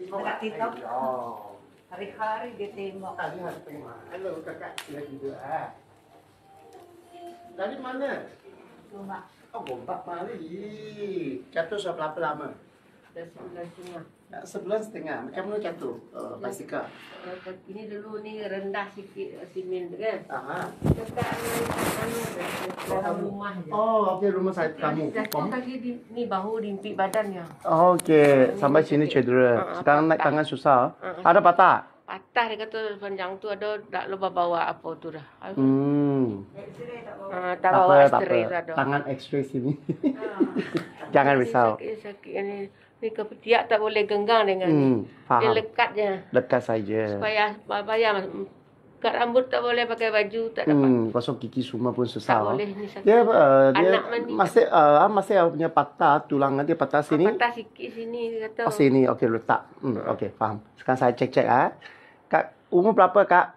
Tembok kat TikTok. Oh. Hari-hari dia tembok. Hari-hari tembok. Halo kakak, sila tiba ah. Dari mana? Gombak. Oh, Gombak mari. Jatuh sebelah berapa lama? Dah sebulan setengah. Sebulan setengah. Macam mana macam tu? Uh, eh, Pastika. Uh, ini dulu ni rendah sikit eh, simen kan? Aha. Dekat kamu, rumah je. Oh, okey rumah saya kamu. Dekat kaki di, ni bahu rimpit badannya. Oh, okey. Sampai sini cedera. Uh, Sekarang patah. naik tangan susah. Uh, ada patah? Patah dia kata panjang tu ada tak lupa bawa apa tu dah. Hmm. X-ray tak bawa. Uh, tak, tak bawa x-ray tak ada. Tangan x-ray sini. Uh. Jangan risau. Sakit-sakit ni. Sakit, sakit, ni kepetiak tak boleh genggang dengan hmm, ni. Faham. Dia lekat je. Lekat saja. Supaya bayar kat rambut tak boleh pakai baju tak dapat. Hmm, pasal kiki semua pun susah. Tak boleh oh. ni dia, uh, dia Anak mandi. Masih uh, masih punya patah tulang dia patah sini. Ah, patah sikit sini kata. Oh sini okey letak. Hmm, okey faham. Sekarang saya cek-cek ah. Kak umur berapa kak?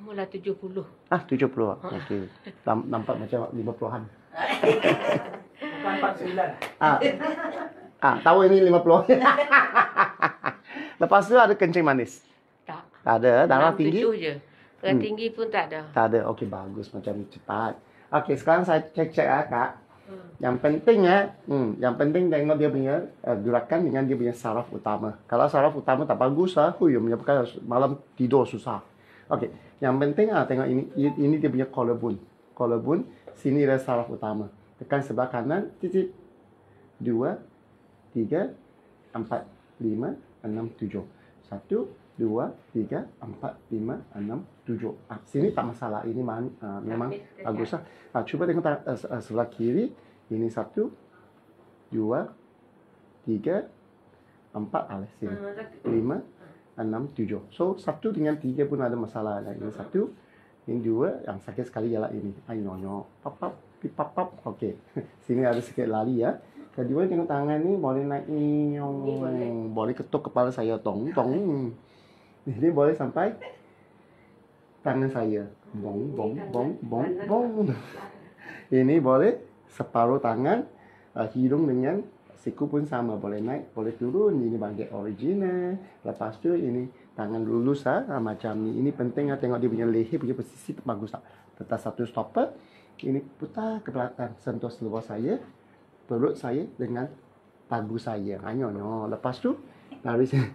Mula puluh. Ah tujuh puluh, ah. Okey. Nampak, nampak macam 50-an. 49. Ah. Ah, tahu ini 50. Lepas tu ada kencing manis. Tak. Tak ada. Darah tinggi. Tujuh je. Darah hmm. tinggi pun tak ada. Tak ada. Okey, bagus. Macam cepat. Okey, sekarang saya cek-cek ah, Kak. Hmm. Yang penting ya, hmm, yang penting tengok dia punya uh, gerakan dengan dia punya saraf utama. Kalau saraf utama tak bagus lah, huyum menyebabkan malam tidur susah. Okey, yang penting ah, tengok ini, ini dia punya collarbone. Collarbone, sini ada saraf utama. Tekan sebelah kanan, titik. Dua, tiga, empat, lima, enam, tujuh. Satu, dua, tiga, empat, lima, enam, tujuh. Ah, sini tak masalah. Ini man, uh, memang kan. bagus. Lah. Ah, cuba tengok uh, sebelah kiri. Ini satu, dua, tiga, empat. Alah, ah, sini. Lima, enam, tujuh. So, satu dengan tiga pun ada masalah. Ini hmm. satu, ini dua. Yang sakit sekali ialah ini. Ayo, nyok. Pop, pop, pip, pop. pap. Okey. sini ada sikit lali ya. Jadi boleh tengok tangan ni boleh naik ni. Boleh. boleh ketuk kepala saya tong tong. Jadi boleh sampai tangan saya. Bong kan bong bong bong bong. Ini boleh separuh tangan eh, hidung dengan siku pun sama boleh naik boleh turun ini bagian original lepas tu ini tangan lulus ah ha? macam ni ini penting ah tengok dia punya leher punya posisi bagus tak tetap satu stopper ini putar ke belakang sentuh seluar saya perut saya dengan pagu saya. Hanya no. Lepas tu, lari saya.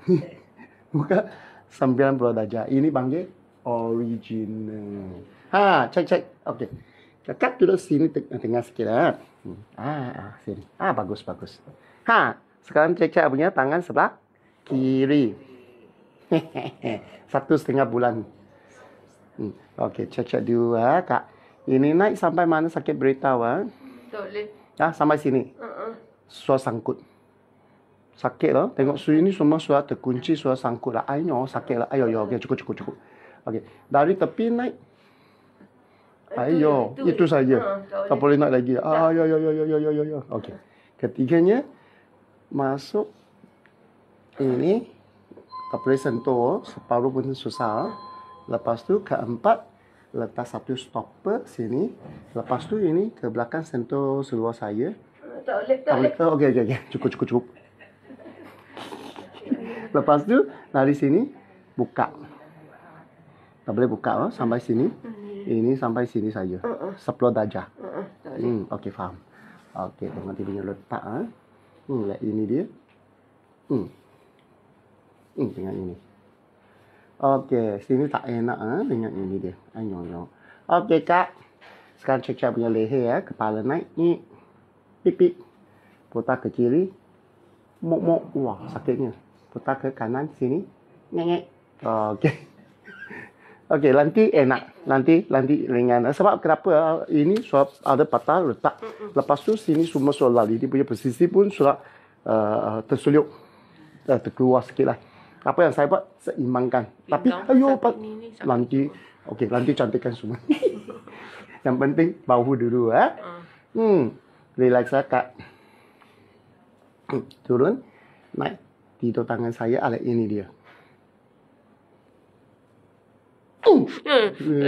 Buka 90 darjah. Ini panggil original. Ha, cek cek. Okey. Kakak duduk sini tengah sikit lah. Ha, ha, sini. Ah ha, bagus, bagus. Ha, sekarang cek cek punya tangan sebelah kiri. Satu setengah bulan. Hmm. Okey, cek cek dua. Ha, Kak. Ini naik sampai mana sakit beritahu lah. Ha? Ya, sampai sini. Uh-uh. Suara sangkut. Sakit lah. Tengok suara ini semua suara terkunci, suara sangkut lah. Ayo, sakit lah. Ayo, ayo. Okay, cukup, cukup, cukup. Okay. Dari tepi naik. Ayo. Itu, itu, itu saja. Uh, tak, boleh naik lagi. Ayo, ayo, ayo, ayo, ayo, ayo. Okay. Ketiganya. Masuk. Ini. Tak boleh sentuh. Separuh pun susah. Lepas tu keempat letak satu stopper sini. Lepas tu ini ke belakang sentuh seluar saya. Tak boleh, tak boleh. Oh, okey, okey, okey. Cukup, cukup, cukup. Lepas tu, dari sini, buka. Tak boleh buka, oh. sampai sini. Ini sampai sini saja. Uh-uh. Sepuluh darjah. Uh-uh, hmm, okey, faham. Okey, tengok tibinya letak. Ha. Hmm, ini dia. Hmm. Hmm, tengok ini. Okey, sini tak enak ah eh, ha? dengan ini dia. Ayo-ayo. Okey, Kak. Sekarang cek-cek punya leher ya. Kepala naik. Ni. Pipi. Putar ke kiri. Mok-mok. Wah, sakitnya. Putar ke kanan sini. Nyek-nyek. Okey. Okey, nanti enak. Nanti, nanti ringan. Eh, sebab kenapa ini suap ada patah letak. Lepas tu sini semua suap lali. Dia punya posisi pun suap uh, tersuluk. Uh, terkeluar sikit lah. apa yang saya buat seimbangkan. Bintang, Tapi ayo Pak nanti oke okay, nanti cantikkan semua. yang penting bahu dulu ya. Ah. Hmm, relax ya kak. Turun, naik tidur tangan saya ala ini dia. Uh.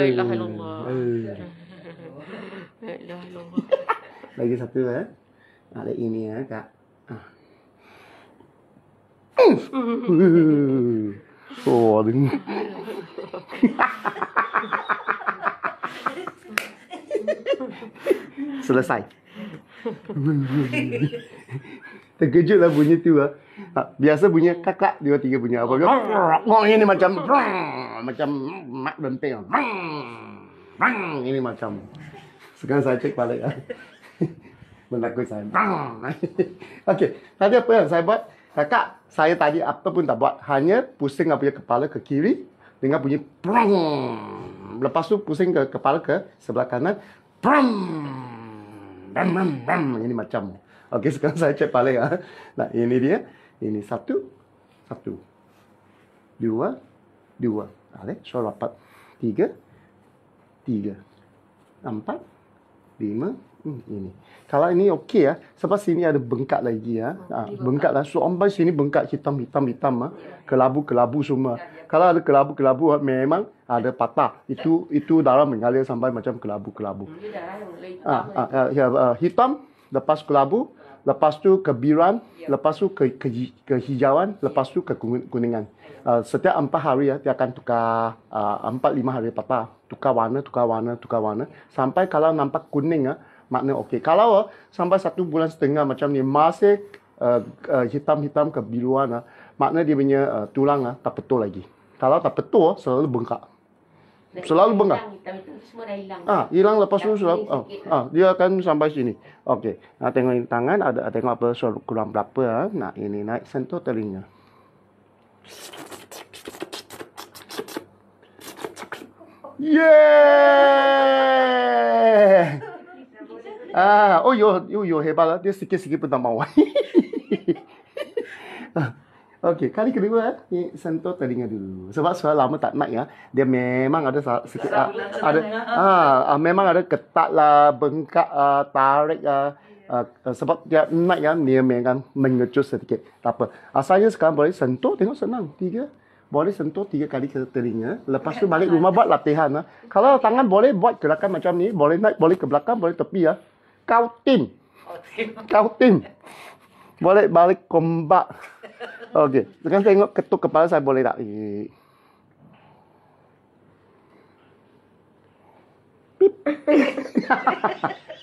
Lagi satu ya. Ala ini ya kak. foda Selesai. Terkejut lah bunyi tu lah. Ha, biasa bunyi kakak dua tiga bunyi apa bunyi. Oh, ini macam macam mak lempeng. Bang, ini macam. Sekarang saya cek balik lah. Menakut saya. Okey, tadi apa yang saya buat? Kakak, saya tadi apa pun tak buat. Hanya pusing punya kepala ke kiri. Dengan bunyi prong. Lepas tu pusing ke kepala ke sebelah kanan. Prong. Bam, bam, bam. Ini macam. Okey, sekarang saya cek balik. Ha. Nah, ini dia. Ini satu. Satu. Dua. Dua. Alih, suara rapat. Tiga. Tiga. Empat. Lima. Hmm, ini. Kalau ini okey ya. Sebab sini ada bengkak lagi ya. Ha, bengkak lah. So, ambas sini bengkak hitam-hitam-hitam. Ha. Ah. Kelabu-kelabu semua. Kalau ada kelabu-kelabu, ah, memang ada patah. Itu itu darah mengalir sampai macam kelabu-kelabu. Hmm, ah, ha, ha, ha, ha, hitam, lepas kelabu, lepas tu kebiruan, ya. lepas tu ke, ke, kehijauan, lepas tu kekuningan. Uh, ya. setiap empat hari ya, dia akan tukar empat lima hari patah. Tukar warna, tukar warna, tukar warna. Sampai kalau nampak kuning ya, makna okey. Kalau uh, sampai satu bulan setengah macam ni masih uh, uh, hitam-hitam kebiruan uh, makna dia punya uh, tulang uh, tak betul lagi. Kalau tak betul selalu bengkak. Dah selalu hilang, bengkak. Hitam itu semua dah hilang. Ah, hilang lepas tu selalu. Ah, ah, dia akan sampai sini. Okey. Nah, tengok ini tangan ada tengok apa kurang berapa. Uh. Nah, ini naik sentuh telinga. Yeah! Ah, oh yo oh, yo yo hebat lah. Dia sikit-sikit pun tak mahu. Okey, kali kedua eh. Ni sentuh telinga dulu. Sebab suara lama tak naik ya. Dia memang ada sikit ah, ada ya. ah, ah, memang ada ketat lah, bengkak ah, tarik ah, ah, ah, sebab dia naik ya, dia memang mengecut sedikit. Tak apa. Asalnya ah, sekarang boleh sentuh tengok senang. Tiga. Boleh sentuh tiga kali ke telinga. Lepas tu balik rumah buat latihan. lah. Kalau tangan boleh buat gerakan macam ni. Boleh naik, boleh ke belakang, boleh tepi. Ah kau tim. Kau tim. Boleh balik kombak. Okey. Sekarang tengok ketuk kepala saya boleh tak? Eh.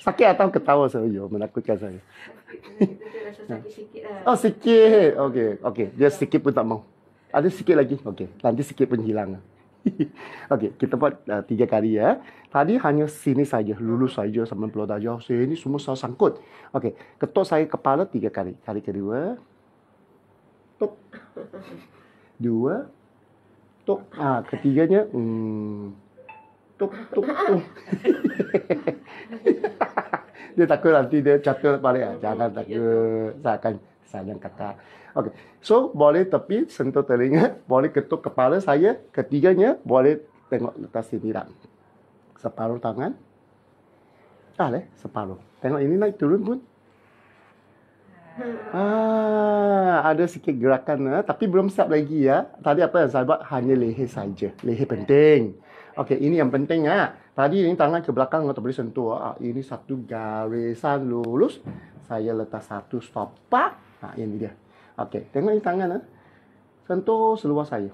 Sakit atau ketawa saya? menakutkan saya. Lah. Oh, sikit. Okey, okey. Dia sikit pun tak mau. Ada sikit lagi. Okey. Nanti sikit pun hilang. Okey, kita buat uh, tiga kali ya. Tadi hanya sini saja, lulus saja 90 darjah. Sini semua saya sangkut. Okey, ketuk saya kepala tiga kali. Kali kedua. Tuk. Dua. Tuk. Ah, ketiganya. Hmm. Tuk, tuk, tuk. dia takut nanti dia jatuh balik. Ah. Jangan takut. Saya akan saya yang kata. Okay. So, boleh tepi, sentuh telinga, boleh ketuk kepala saya. Ketiganya, boleh tengok atas sini tak? Separuh tangan. Tak ah, leh, separuh. Tengok ini naik turun pun. Hmm. Ah, ada sikit gerakan eh? tapi belum siap lagi ya. Tadi apa yang saya buat hanya leher saja. Leher penting. Okey, ini yang penting ya. Tadi ini tangan ke belakang atau boleh sentuh. Ah, ini satu garisan lurus. Saya letak satu stop. Ha, ini dia. Okey, tengok ni tangan ha. Sentuh seluar saya.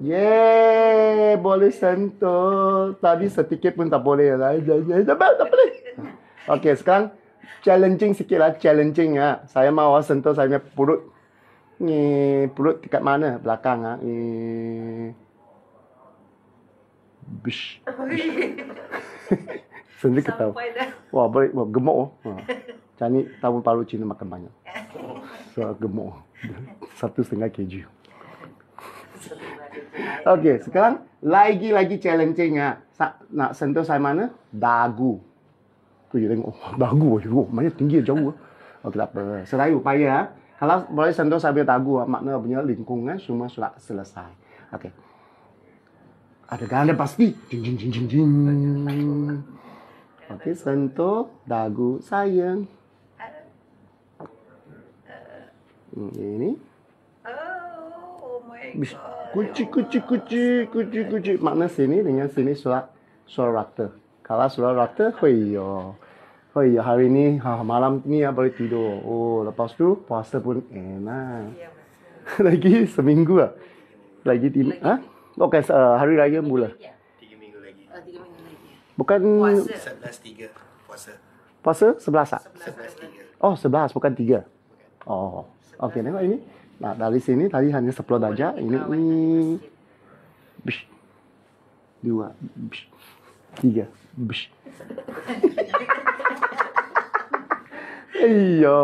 Ye, boleh sentuh. Tadi sedikit pun tak boleh lah. Jangan, eh, eh, eh, tak boleh. Okey, sekarang challenging sikit lah. Challenging lah. Saya mahu sentuh saya punya perut. Ni, perut dekat mana? Belakang ah. Ni. Bish. Bish. sendiri ketawa wah baik wah gemuk oh. cani tahun palu Cina makan banyak so gemuk satu setengah kg Okey, sekarang lagi-lagi challenging ya. nak sentuh saya mana? Dagu. Tu je tengok. Oh, dagu. Oh, mana tinggi jauh. Okey, oh, apa. Seraya upaya. Kalau boleh sentuh saya punya dagu, makna punya lingkungan semua sudah selesai. Okey. Ada ganda pasti. jing, jing, jing, jing. Okey, sentuh dagu sayang. ini. Oh, oh Kuci kuci kuci kuci kuci. Makna sini dengan sini suara suara rata. Kalau suara rata, hui yo. Hui hari ni ha, malam ni ya boleh tidur. Oh, lepas tu puasa pun enak. Lagi seminggu lah. Lagi tim. Ah, okay. hari raya mula. Ya. Bukan puasa. 11.3 puasa. Puasa 11 tak? 11.3. Oh, 11 bukan 3. Oh. Okey, tengok ini. Nah, dari sini tadi hanya 10 darjah. Ini ni. Bish. 2. Bish. 3. Bish. Iyo.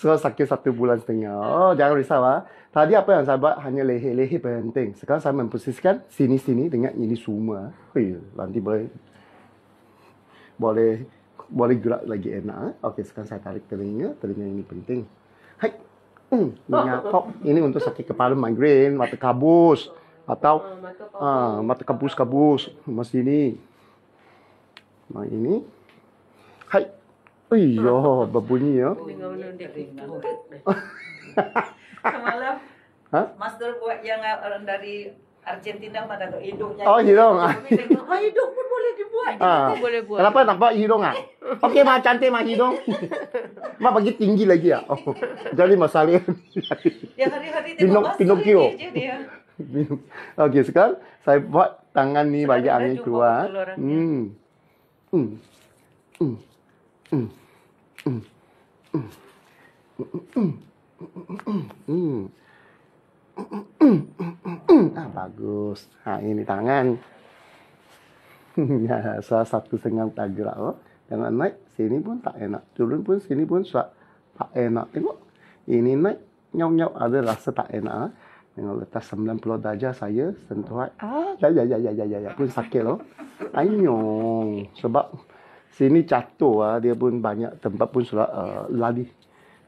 Sekarang sakit satu bulan setengah. Oh, jangan risau lah. Tadi apa yang saya buat hanya leher-leher penting. Sekarang saya memposisikan sini-sini dengan ini semua. Hei, nanti boleh boleh boleh gerak lagi enak eh? oke sekarang saya tarik telinga telinga ini penting hai hmm, menyatop ini untuk sakit kepala migrain mata kabus atau uh, mata kabus kabus mas ini nah ini hai iya berbunyi ya semalam master Mas buat yang eh, dari Argentina pada hidungnya. Oh, Hidung. Iya hidung boleh dibuat. boleh buat. Kenapa nampak hidung ah? Oke, mah cantik mah hidung. mah pergi tinggi lagi ya. Oh. Jadi masalah. ya hari-hari tengok Pinocchio. Oke, sekarang saya buat tangan nih bagi angin keluar. Hmm. Hmm. Hmm. Hmm. Hmm. Hmm. Hmm. Hmm. bagus. ini tangan. ya, salah satu sengang tak gerak lo. Oh. Jangan naik, sini pun tak enak. Turun pun sini pun suak. tak enak. Tengok, ini naik, nyau-nyau ada rasa tak enak. Yang ah. letak 90 darjah saya, sentuh air. Ah. Ya, ya, ya, ya, ya, ya, ya, pun sakit lo. Oh. Ayong, sebab sini jatuh lah, dia pun banyak tempat pun sudah eh, uh, lari.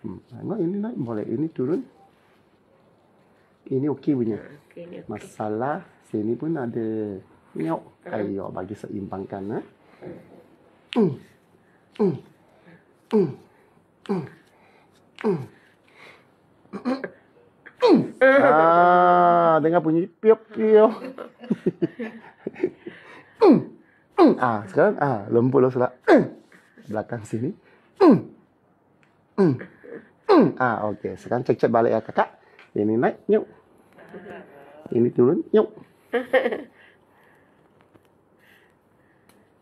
Hmm. Tengok ini naik, boleh ini turun. Ini okey punya. Masalah sini pun ada. Tengok. Kan? ayo bagi seimbangkan. Ha? Mm. Ah, dengar bunyi piok piok. Ah, sekarang ah, lembut lah selak. Belakang sini. Ah, okey. Sekarang cek-cek balik ya kakak. Ini naik, nyuk. Ini turun, nyuk.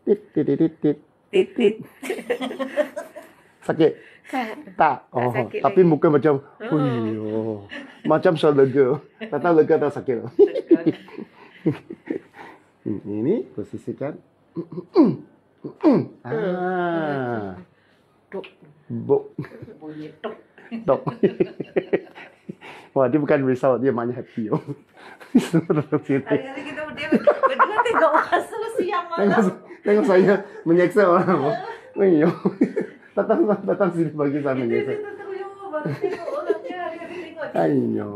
Tit tit tit tit tit. Tit tit. Sakit? Tak. Tak. Oh, sakit tapi muka macam, oh. macam saya lega. Tak tahu lega tak sakit. Ini, ini posisikan. ah. Bok. Bunyi Tok. Wah, dia bukan risau. Dia maknya happy. Oh. Hari-hari kita berdua, tengok masa siang malam. Tengok, saya menyeksa orang. Oh. Wih, oh. Datang, datang sini bagi saya menyeksa. Itu Ayo.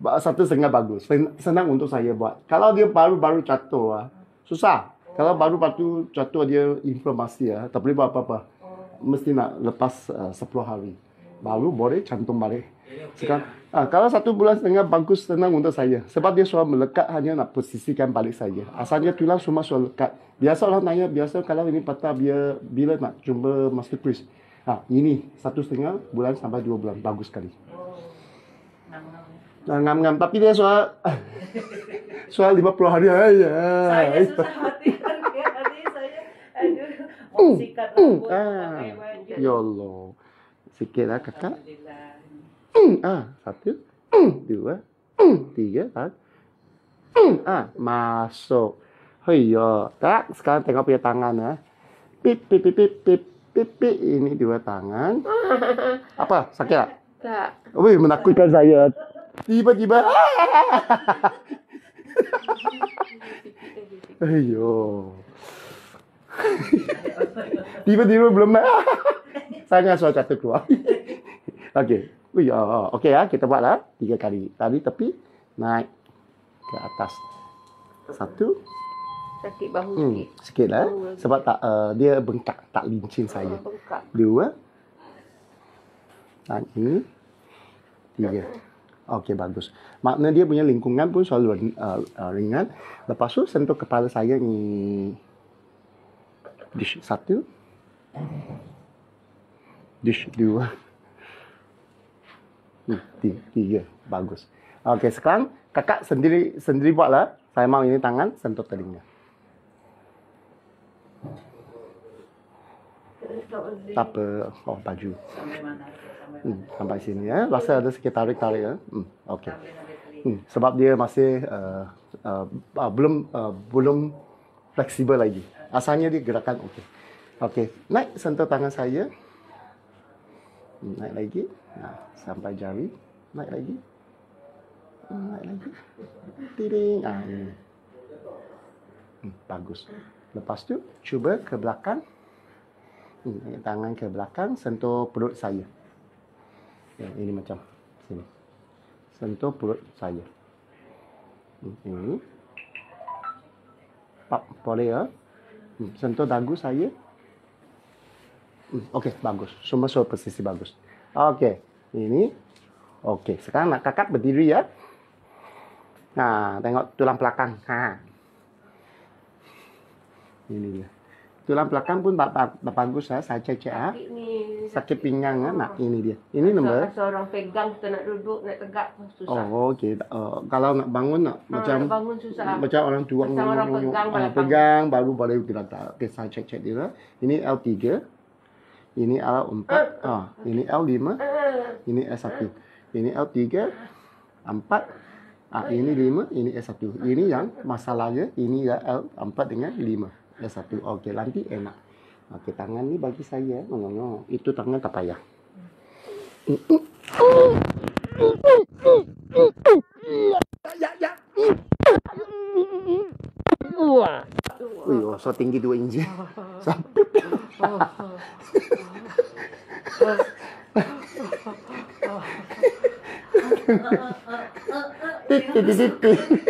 Ba satu setengah bagus. Senang untuk saya buat. Kalau dia baru-baru jatuh lah, susah. Oh. Kalau baru baru jatuh dia inflamasi ya, ah, tak boleh buat apa-apa. Oh. Mesti nak lepas ah, uh, 10 hari. Oh baru boleh jantung balik. Eh, Sekarang, lah. ah, kalau satu bulan setengah bagus tenang untuk saya. Sebab dia soal melekat hanya nak posisikan balik saja. Asalnya tulang semua soal lekat. Biasa orang tanya, biasa kalau ini patah dia bila nak jumpa Master Chris. Ah, ini satu setengah bulan sampai dua bulan. Bagus sekali. Nah, ngam-ngam. Tapi dia soal soal lima puluh hari aja. Saya susah hati. tadi saya aduh, mm, mau sikat mm. rambut. Ah. Ya Allah. Sikit lah kakak. Ah, satu, mm, dua, mm, tiga, empat mm, Ah, masuk. Hoyo, tak. Sekarang tengok punya tangan ya. Pip, pip, pip, pip, pip, pip, pip. Ini dua tangan. Apa? Sakit tak? Tak. Wih, menakutkan saya. Tiba-tiba. Hoyo. -tiba. Tiba-tiba belum Tanya soal kata keluar. Okey. Ya. Okey ya, kita buatlah. Tiga kali. Tadi Tapi Naik. Ke atas. Satu. Sakit bahu hmm, sikit. Sikit lah. Eh. Sebab tak, uh, dia bengkak. Tak lincin oh, saya. Bengkak. Dua. Lagi. Tiga. Okey, bagus. Makna dia punya lingkungan pun selalu uh, uh, ringan. Lepas tu, sentuh kepala saya ni dish satu, dish dua, tiga, hmm, tiga. Ya, bagus. Okey, sekarang kakak sendiri sendiri buatlah. Saya mahu ini tangan sentuh telinga. Tak apa. Oh, baju. Hmm, sampai sini ya. Rasa ada sikit tarik-tarik ya. Hmm, okay. hmm, sebab dia masih uh, uh, uh, belum uh, belum fleksibel lagi. Asalnya dia gerakan okey. Okey, naik sentuh tangan saya. Naik lagi. Nah, ha, sampai jari. Naik lagi. Ha, naik lagi. Tiring. Ah, ha, ini. Hmm, bagus. Lepas tu, cuba ke belakang. Hmm, naik tangan ke belakang, sentuh perut saya. Ya, ini macam sini. Sentuh perut saya. Hmm, ini. Pak, boleh ya? Sentuh hmm. dagu saya. Hmm, okey, bagus. Semua so posisi bagus. Okey, ini. Okey, sekarang nak kakak berdiri ya. Nah, ha, tengok tulang belakang. Ha. Ini dia tulang belakang pun tak, tak, tak bagus lah, saya cek ah. Sakit pinggang ah, nak oh. ini dia. Ini nombor. Kalau orang pegang tu nak duduk, nak tegak susah. Oh, okey. Eh, kalau nak bangun nak ah, macam Macam orang dua macam orang ah, pegang, baru boleh kita tak. Okey, saya cek dia. Ah. Ini l tiga Ini l empat Ah, ini l lima ini s satu ini l tiga empat Ah, ini lima ini s satu Ini yang masalahnya, ini ya l empat dengan lima ada satu oke nanti enak oke tangan ini bagi saya ngono ngomong itu tangan apa ya ya ya Wah, Wih, oh, so tinggi dua inci. Sampai. Titit, titit.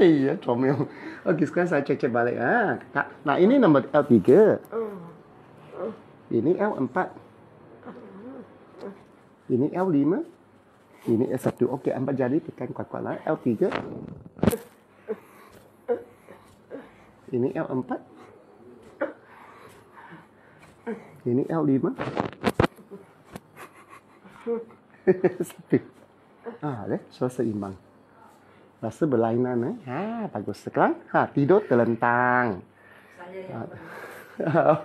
Iya, comel. Okey, sekarang saya cek-cek balik. Ha. Nah, nah, ini nombor L3. Ini L4. Ini L5. Ini S1. Okey, empat jari tekan kuat-kuat lah. L3. Ini L4. Ini L5. Satu. Ah, leh. Suara seimbang rasa berlainan eh. Ha, bagus sekarang. Ha, tidur terlentang. Saya yang ah.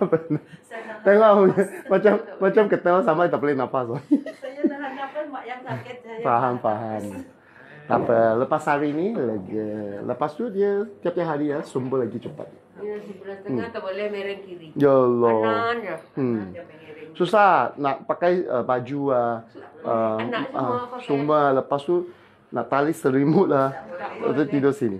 Tengok macam macam, macam ketawa sama tak boleh nafas. Saya tahan mak yang sakit saya. Faham, faham. Tapi lepas hari ni lega. Lepas tu dia tiap-tiap hari ya, sumber lagi cepat. Ya, sumber tengah hmm. tak boleh mereng kiri. Ya Allah. Kanan je. Hmm. Susah nak pakai uh, baju. Uh, uh, uh, semua ah, lepas tu nak tali selimut lah. Tak boleh. tidur sini.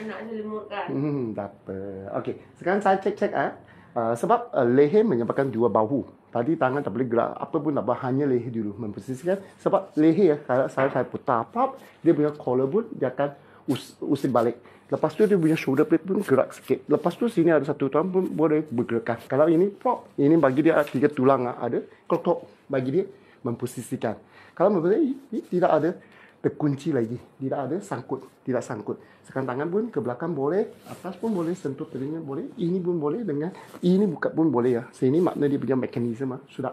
Anak selimut kan? Hmm, tak apa. Okey, sekarang saya cek-cek. Eh. Uh, sebab uh, leher menyebabkan dua bahu. Tadi tangan tak boleh gerak. Apa pun nak buat, hanya leher dulu memposisikan. Sebab leher, ya, kalau saya, saya putar, pop, dia punya collarbone, dia akan us usin balik. Lepas tu dia punya shoulder plate pun gerak sikit. Lepas tu sini ada satu tulang pun boleh bergerak. Kalau ini pop, ini bagi dia tiga tulang ada. Kok bagi dia memposisikan. Kalau memposisikan, tidak ada terkunci lagi. Tidak ada sangkut. Tidak sangkut. Sekarang tangan pun ke belakang boleh. Atas pun boleh. Sentuh telinga boleh. Ini pun boleh. Dengan ini buka pun boleh. Ya. Lah. So, ini makna dia punya mekanisme. Lah. Sudah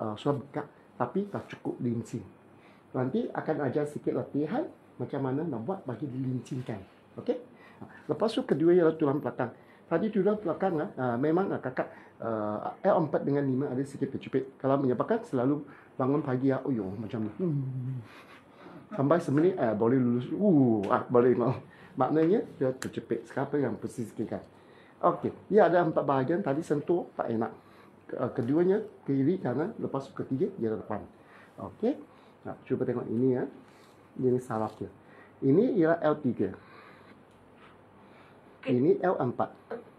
uh, sudah buka. Tapi tak cukup lincin. Nanti akan ajar sikit latihan. Macam mana nak buat bagi dilincinkan. Okey? Ah, lepas tu kedua ialah tulang belakang. Tadi tulang belakang uh, memang uh, kakak uh, L4 dengan 5 ada sikit terjepit. Kalau menyebabkan selalu bangun pagi ya, uh, oh yo, macam ni. Hmm sampai sebenarnya eh, boleh lulus. Uh, ah, boleh mau. Maknanya dia tercepat. Sekarang yang persisikan. Okey, ia ada empat bahagian. Tadi sentuh tak enak. Ah, keduanya kiri kanan. Lepas ketiga dia depan. Okey. Nah, cuba tengok ini ya. Ini salah dia. Ini ialah L3. Ini L4.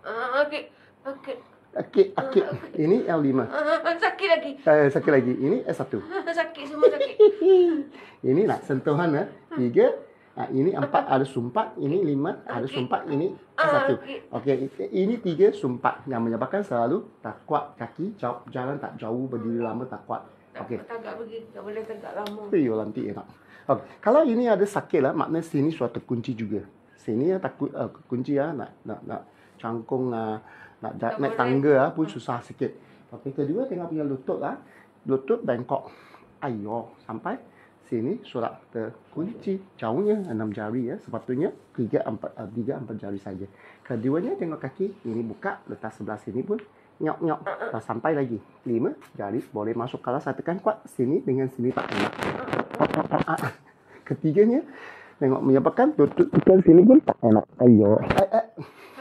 Ah, okey. Okey. Sakit, sakit. Ini L5. Eh, sakit lagi. Eh, sakit lagi. Ini S1. Sakit, semua sakit. ini nak sentuhan. ya Tiga. Ha, ini empat, ada sumpat. Ini lima, ada sumpat. Ini ah, S1. Okey, ini tiga sumpat yang menyebabkan selalu tak kuat kaki. Jauh, jalan tak jauh, berdiri lama tak kuat. Okey. Tak tegak pergi, tak boleh tegak lama. Tapi nanti enak. Okey. Kalau ini ada sakit lah, makna sini suatu kunci juga. Sini ya, tak uh, eh, kunci ya, nak, nak, nak cangkung ah, nak jat, naik tangga lah pun ah. susah sikit. Tapi kedua tengok punya lutut lah. Lutut bengkok. Ayo sampai sini surat terkunci. Jauhnya enam jari ya. Sepatutnya tiga empat, uh, tiga, empat jari saja. Keduanya tengok kaki. Ini buka. Letak sebelah sini pun nyok nyok tak sampai lagi lima jari boleh masuk kalau saya tekan kuat sini dengan sini tak kena ah. ah, ketiganya tengok menyebabkan tutup tekan sini pun tak enak ayo eh, eh.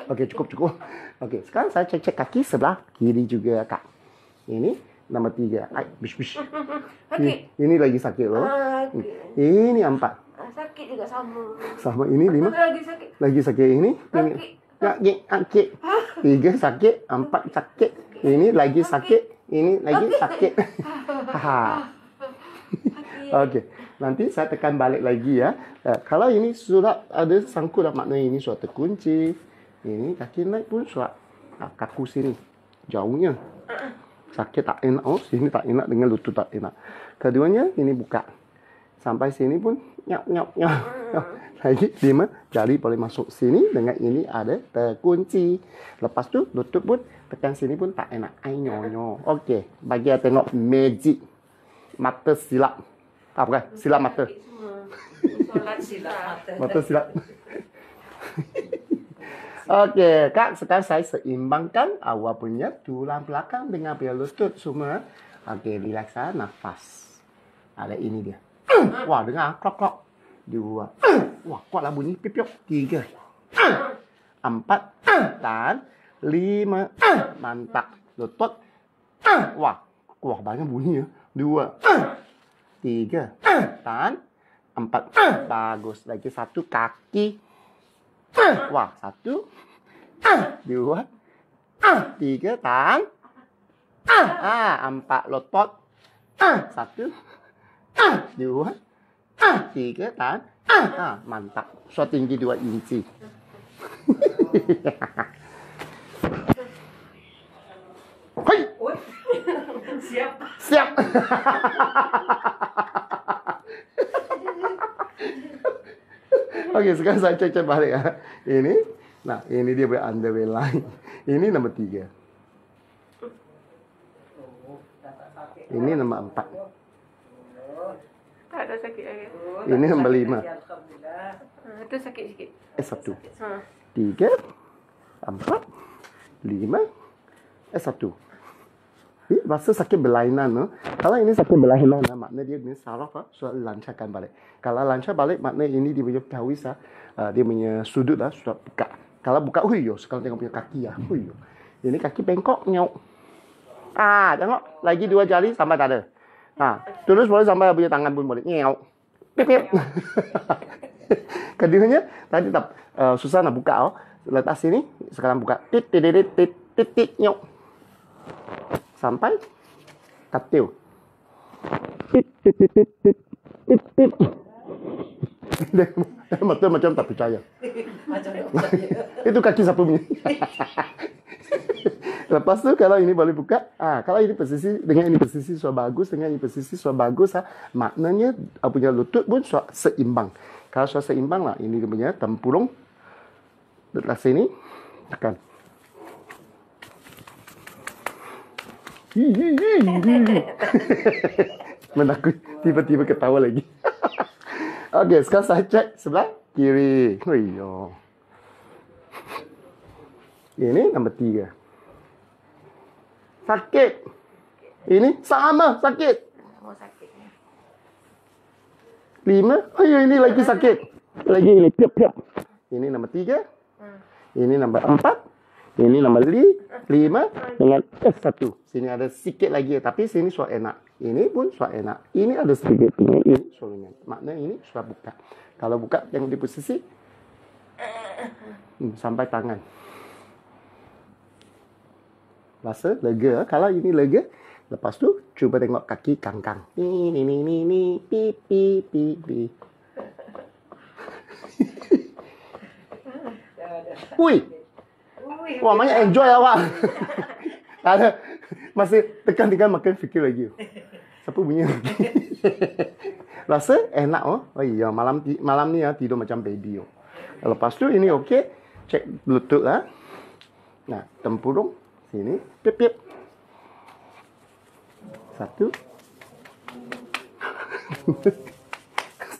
Okey, cukup cukup. Okey, sekarang saya cek-cek kaki sebelah kiri juga kak. Ini nombor tiga. Ay, bish bish. Okey. Ini, lagi sakit loh. Okay. Ah, hmm. Ini empat. Ah, sakit juga sama. Sama ini lima. Lagi sakit. Lagi sakit ini. Sakit. Ini. Sakit. Sakit. Ya, ah, tiga sakit, empat sakit. Ini lagi sakit. sakit. Ini lagi okay. sakit. Haha. Okey. Nanti saya tekan balik lagi ya. Eh, kalau ini surat ada sangkut lah ini suatu kunci. ini kaki naik pun suak kaku sini jauhnya sakit tak enak oh sini tak enak dengan lutut tak enak keduanya ini buka sampai sini pun nyap nyap nyap lagi lima jari boleh masuk sini dengan ini ada terkunci lepas tu lutut pun tekan sini pun tak enak ai nyonyo oke okay. bagi tengok magic mata silap apa kan silap mata mata silap mata silap Oke, Kak, sekarang saya seimbangkan awal punya tulang belakang dengan biar lutut semua. Oke, relaxa, nafas. Ada ini dia. Wah, dengar klok klok. Dua. Wah, kuatlah bunyi pipiok. Tiga. Empat. Dan lima. Mantap. Lutut. Wah, wah banyak bunyi ya. Dua. Tiga. Dan empat. Bagus. Lagi satu kaki hoặc sạch trước điều hết thì cái tảng à âm bạ lột bọt sạch trước điều hết thì cái tảng à mạnh tập so tiền đi đuổi yên gì Hey! Siap. Siap. Okey, sekarang saya cek-cek balik. Ha. Ini. Nah, ini dia punya underway line. Ini nombor tiga. Ini nombor empat. Tak ada sakit lagi. Ini nombor lima. Itu ah, sakit sikit. Eh, satu. Ah. Tiga. Empat. Lima. Eh, satu. Hmm. Eh, sakit berlainan. tu. Eh. Kalau ini sakit berlainan, no? maknanya dia ini saraf ha? Ah, sudah lancarkan balik. Kalau lancar balik, maknanya ini dia punya pelvis, ha? Ah, dia punya sudut lah sudah buka. Kalau buka, hui yo, sekarang tengok punya kaki. Ya. Hui yo. Ini kaki bengkok, nyok. Ah, tengok. Lagi dua jari, sampai tak ada. Ha, terus boleh sampai punya tangan pun boleh. Nyok. Pip, pip. kedua tadi tak uh, susah nak buka. Oh. Letak sini, sekarang buka. Tit, tit, tit, tit, tit, tit, nyok. sampai katiu. Betul macam tak percaya. Itu kaki sapu bunyi. Lepas tu kalau ini boleh buka, ah kalau ini posisi dengan ini posisi sudah bagus dengan ini posisi sudah bagus, ha, ah, maknanya ah, punya lutut pun sudah seimbang. Kalau sudah seimbang lah ini punya tempurung. Lepas ini tekan. Menakut tiba-tiba ketawa lagi. Okey, sekarang saya cek sebelah kiri. Hui yo. Ini nombor tiga. Sakit. Ini sama sakit. Lima. Ayuh, ini lagi sakit. Lagi ini. Piap, piap. Ini nombor tiga. Hmm. Ini nombor empat. Ini nama li, lima dengan F1. Eh, sini ada sikit lagi tapi sini suara enak. Ini pun suara enak. Ini ada sikit. Ini enak. Maknanya ini suara buka. Kalau buka yang di posisi hmm, sampai tangan. Rasa lega. Kalau ini lega, lepas tu cuba tengok kaki kangkang. Ini ini ini ini. ni pi pi pi pi. Wui. Wah, makanya banyak enjoy awak. tak ada. Masih tekan-tekan makan fikir lagi. Siapa bunyi lagi? Rasa enak oh. Oh iya, malam malam ni ya tidur macam baby oh. Lepas tu ini okey. Cek lutut lah. Nah, tempurung sini. Pip pip. Satu.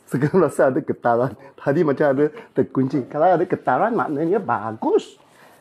Sekarang rasa ada getaran. Tadi macam ada terkunci. Kalau ada getaran maknanya bagus.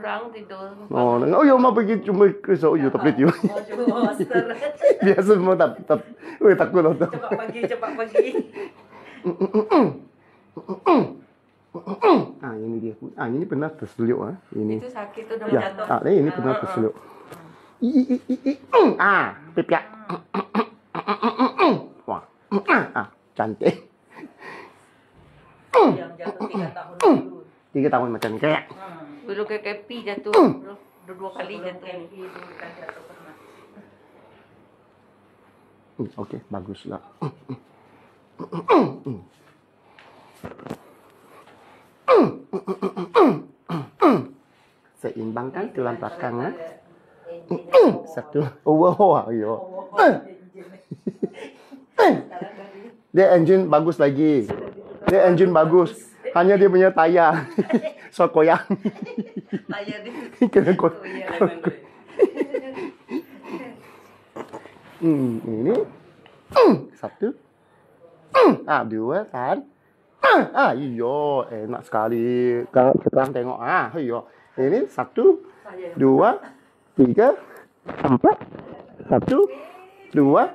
kurang tidur. Oh, nang oh yo ya, mau pergi cuma kerja oh yo tak boleh tidur. Biasa semua tap tap weh takut lah. Cepat pergi cepat pergi ah ini dia. Ah ini pernah tersuluk ah. Ini. Itu sakit tu dah ya. jatuh. Ah eh, ini, pernah ah, ah, ah. tersuluk. I Ah pepia. Wah. Ah cantik. tiga tahun macam ni kayak. Belum ke kepi jatuh, bro. Hmm. Udah dua kali jatuh. Hmm, oke, okay, bagus lah. Seimbangkan tulang tangan. Hmm, satu. Oh, wow, yo. Oh, eh. eh. Dia engine bagus lagi. Dia engine bagus. Hanya dia punya tayar. so koyang. tayar dia. Kena koyang. Oh, hmm, ini. Satu. ah, dua, kan. ah, iyo. Enak sekali. Kalau Sekarang tengok. Ah, iyo. Ini satu, dua, tiga, empat. Satu, dua,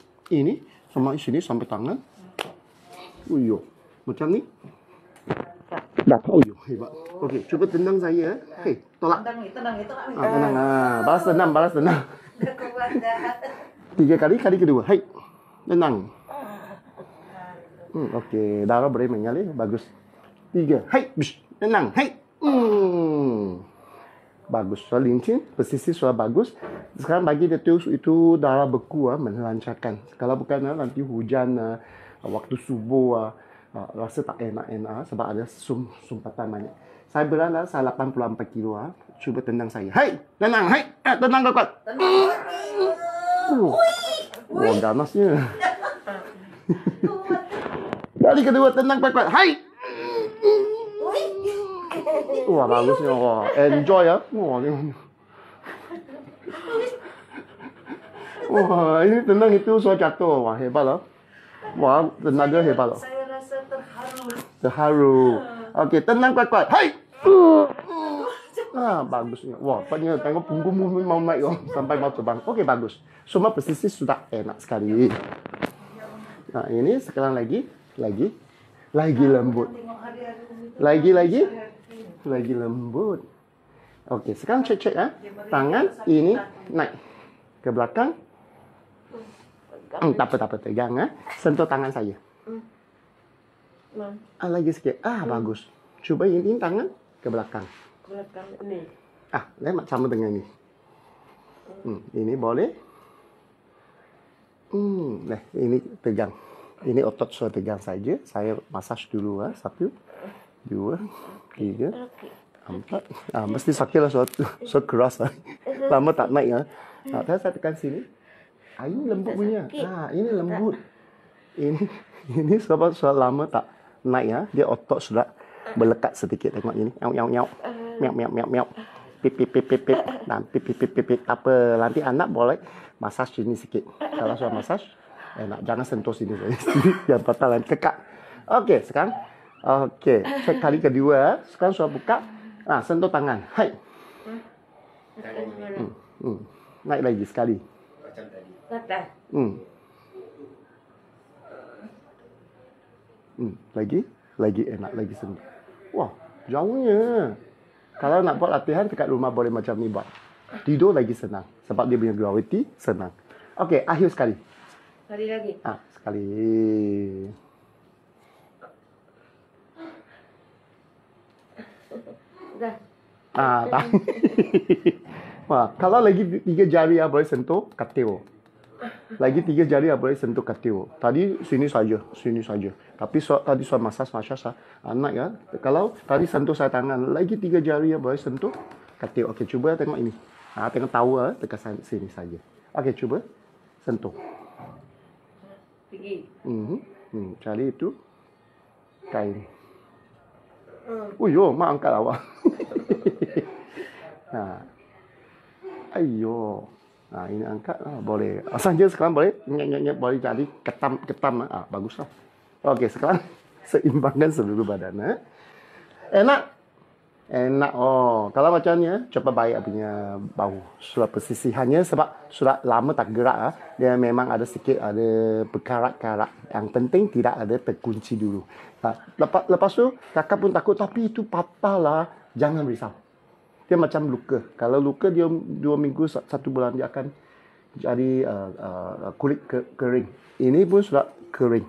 ini sama sini sampai tangan. Uyo, macam ni. Dah, oh, Uyo hebat. Okey, cuba tendang saya. Ya. Eh. Hey, tolak. Tendang itu tendang ni, Ah, tenang, ah. balas tenang, balas tenang. Tiga kali, kali kedua. Hey, tenang. Hmm. hmm, okey, darah boleh menyalih, bagus. Tiga, hey, bish, tenang, hey. Hmm bagus. So lincin, persisis sudah bagus. Sekarang bagi dia tu itu darah beku ah melancarkan. Kalau bukan ah, nanti hujan ah, waktu subuh ah, ah rasa tak enak enak sebab ada sum sumpatan banyak. Saya berat lah, saya 84 kilo ah. Cuba tenang saya. Hai, tenang, hai. Eh, tenang kau. Tenang. Uh, oh, ganasnya. Kali kedua tenang kuat-kuat. Hai. Wah wah enjoy ya, 哇，哇，好笑哇，enjoy 啊，哇，你，哇，你等等你丢出来夹到，哇，很巴了，哇，等那个很巴了。The Haru, okay, tenang kuat kuat. Hai, ah bagus ni. Wah, panjang tengok punggung mungkin mau naik oh sampai mau terbang. Okay bagus. Semua persis-persis sudah enak sekali. Nah ini sekarang lagi, lagi, lagi lembut. Lagi lagi. Itu lagi lembut. Okey, sekarang cek-cek ya. Ah. Tangan ini naik ke belakang. Hmm, tak apa, tak apa. Tegang ya. Ah. Sentuh tangan saya. Hmm. Ah, lagi sikit. Ah, hmm. bagus. Cuba ini, ini tangan ke belakang. Ke belakang ini. Ah, lemak sama dengan ini. Hmm, ini boleh. Hmm, nah, ini tegang. Ini otot sudah tegang saja. Saya massage dulu ah, satu, dua, tiga, empat. Ah, mesti ah, sakit lah suatu. So, keras lah. Lama tak naik lah. Ha, ah, saya tekan sini. Ah, ini lembut punya. ah, ini lembut. Ini ini sebab sudah lama tak naik ya. Dia otot sudah berlekat sedikit. Tengok ini. Nyau, nyau, nyau. Eh. Miau, miau, miau, miau. Pip, pip, pip, pip, pip. Nanti pip, pip, pip, pip. apa. Nanti anak boleh masaj sini sikit. Kalau sudah masaj, enak. Jangan sentuh sini. Jangan patah lain. Kekak. Okey, sekarang. Okey, cek kali kedua. Eh. Sekarang suruh buka. Ah, sentuh tangan. Hai. Hmm, hmm. Naik lagi sekali. Hmm. Hmm, lagi? Lagi enak eh, lagi sentuh. Wah, jauhnya. Kalau nak buat latihan dekat rumah boleh macam ni buat. Tidur lagi senang. Sebab dia punya gravity senang. Okey, akhir sekali. Sekali lagi. Ah, sekali. dah. Ah, tak. Wah, kalau lagi tiga jari yang boleh sentuh, katil. Lagi tiga jari yang boleh sentuh katil. Tadi sini saja, sini saja. Tapi so, tadi soal masas masa sah anak ya. Kalau tadi sentuh saya tangan, lagi tiga jari yang boleh sentuh katil. Okey, cuba tengok ini. Ah, tengok tahu ah, Tegas sini saja. Okey, cuba sentuh. Pergi. Mhm. Hmm, cari itu kain. Uh. Oh, Uyo, mak angkat awak. Nah, ha. Ayo. Nah ha, ini angkat ha, boleh. Asal je sekarang boleh. Nyak nyak nyak boleh jadi ketam ketam ah ha, baguslah. Okey, sekarang seimbangkan seluruh badan eh. Enak enak oh kalau macam ni eh, cepat baik punya bau sudah persisihannya sebab sudah lama tak gerak ah. dia memang ada sikit ada berkarat-karat yang penting tidak ada terkunci dulu ah, lepas lepas tu kakak pun takut tapi itu patah lah jangan risau dia macam luka kalau luka dia dua minggu satu bulan dia akan jadi uh, uh, uh kulit kering ini pun sudah kering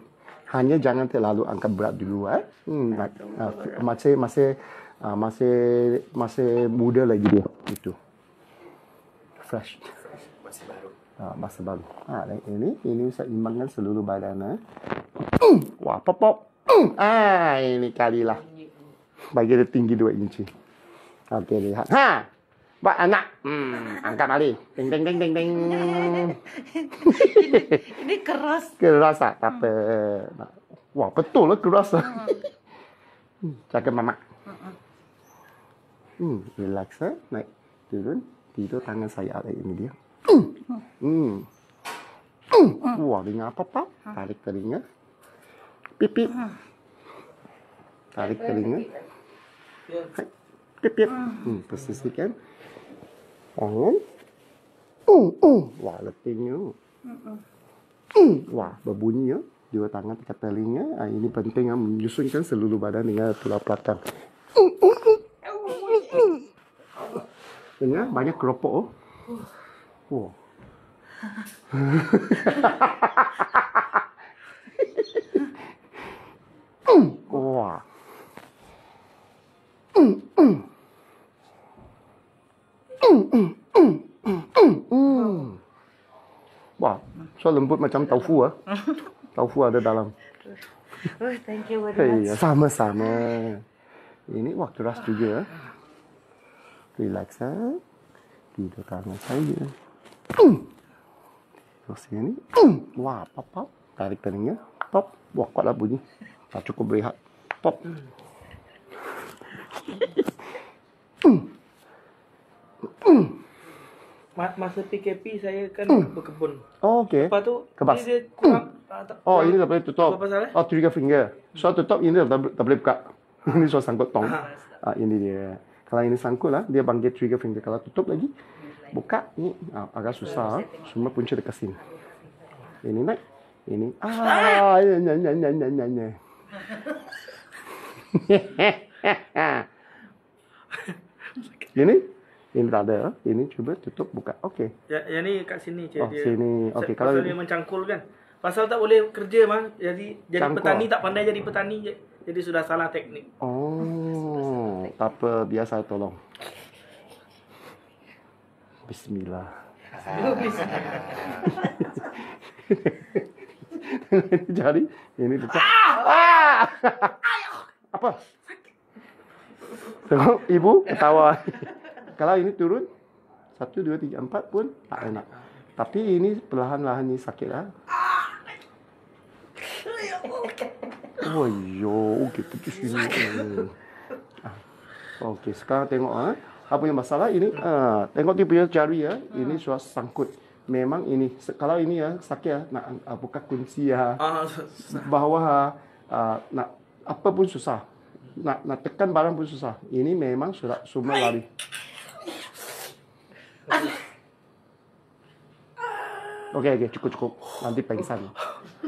hanya jangan terlalu angkat berat dulu eh hmm, ah, masih masih Ah masih masih muda lagi dia itu fresh masih baru ah masih baru ah ini ini saya imbangkan seluruh badan ha. wah pop pop ah, ini kali lah bagi dia tinggi 2 inci Okey, lihat ha Buat anak. Hmm, angkat mari. Ding, ding, ding, ding, ding. ini, ini keras. Keras tak? Ah, tak apa. Wah, betul lah keras lah. Hmm. Jaga mamak. Uh Hmm, relax ha? Naik turun. Tidur tangan saya ada ini dia. Hmm. Hmm. hmm. Wah, dengar apa pak? Ha. Tarik telinga. Pipi. Ha. Tarik telinga. Hai. Pipi. Ha. Hmm, persisikan. Bangun. Uh, hmm, uh. Hmm. Wah, letihnya. Uh, oh. Wah, berbunyi ya. Dua tangan dekat telinga. Ah, ini penting ya, menyusunkan seluruh badan dengan tulang belakang. Uh, uh, uh. Dengar, banyak keropok oh. Uh. Oh. Wow. Oh. Hmm. Wah, so lembut macam taufu ah. Taufu ada dalam. Oh, thank you very much. Sama-sama. Ini waktu rasa juga. Ah relax ha? Tidur tangan saya Tidur sini, Wah pop pop Tarik telinga Pop Wah kuatlah bunyi Tak cukup berehat Pop Masa PKP saya kan berkebun Oh ok Lepas tu Kebas dia kurang, ah, Oh ini tak boleh tutup eh? Oh trigger finger So tutup ini tak boleh buka ini so sangkut tong. Ah, ah ini dia kalau ini sangkut lah, dia panggil trigger finger. Kalau tutup lagi, buka ni ah, agak susah. So, ah. Semua punca dekat sini. Ini naik. Ini. Ah, ya, ya, ya, ya, ya, ya, ya. ini ini tak ada. Ah. Ini cuba tutup buka. Okey. Ya, yang ni kat sini oh, dia. sini. Okey, kalau ini mencangkul kan? Pasal tak boleh kerja mah. Jadi jadi Cangkau. petani tak pandai jadi petani. Jadi sudah salah teknik. Oh. Tak apa, biasa tolong. Bismillah. Bismillah. Jadi ini tetap. Ah! ah! Apa? Sakit. Tengok ibu ketawa. Kalau ini turun satu dua tiga empat pun tak enak. Tapi ini perlahan-lahan ini sakit lah. Ha? Woyo, okey tepi sini. Okey, sekarang tengok ah. Ha. Apa yang masalah ini? ha. tengok dia punya jari ya. Ah. Ha. Ah. Ini suar sangkut. Memang ini kalau ini ya sakit ya nak buka kunci ya. Bahawa ha, nak apa pun susah. Nak nak tekan barang pun susah. Ini memang sudah semua lari. Okey okey cukup cukup. Nanti pengsan. Oh.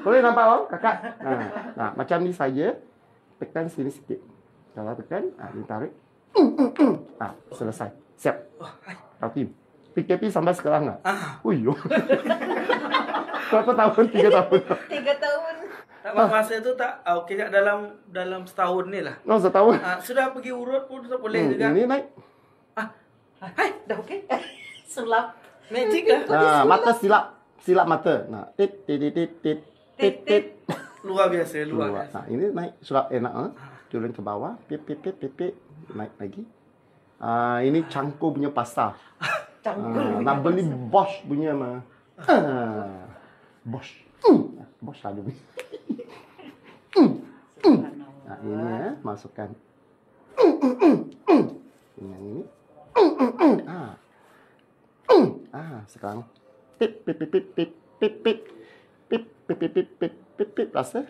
Boleh nampak bang? Kakak. Ha. Nah, ah, macam ni saja. Tekan sini sikit. Kalau tekan, ha, ni tarik. Ha, selesai. Siap. Rakim. PKP sampai sekarang tak? Lah. Ah. Uyuh. Oh. Berapa tahun? Tiga tahun. Tiga tahun. Tak masa tu tak ah, okey dalam dalam setahun ni lah. Oh, setahun. Ah, sudah pergi urut pun tak boleh hmm, juga. Ini naik. Ah. Hai, ah, dah okey. sulap. Magic ke? Nah, mata silap. Silap mata. Nah, tit tit tit tit pip pip luar biasa luar. Biasa. Nah, ini naik surat enak eh, eh, turun ke bawah pip pip pip pip, naik lagi. uh, ini cangkul punya pasta. cangkul. Uh, ah, nak beli bos punya mah. Uh, ah. bos Mm. Bosch lagi. mm. Lah hmm. hmm. Nah, ini ya, masukkan. Hmm, Dengan ini. ah. ah, sekarang. pip, pip, pip, pip, pip, pip pip pip pip pip pip pip pip rasa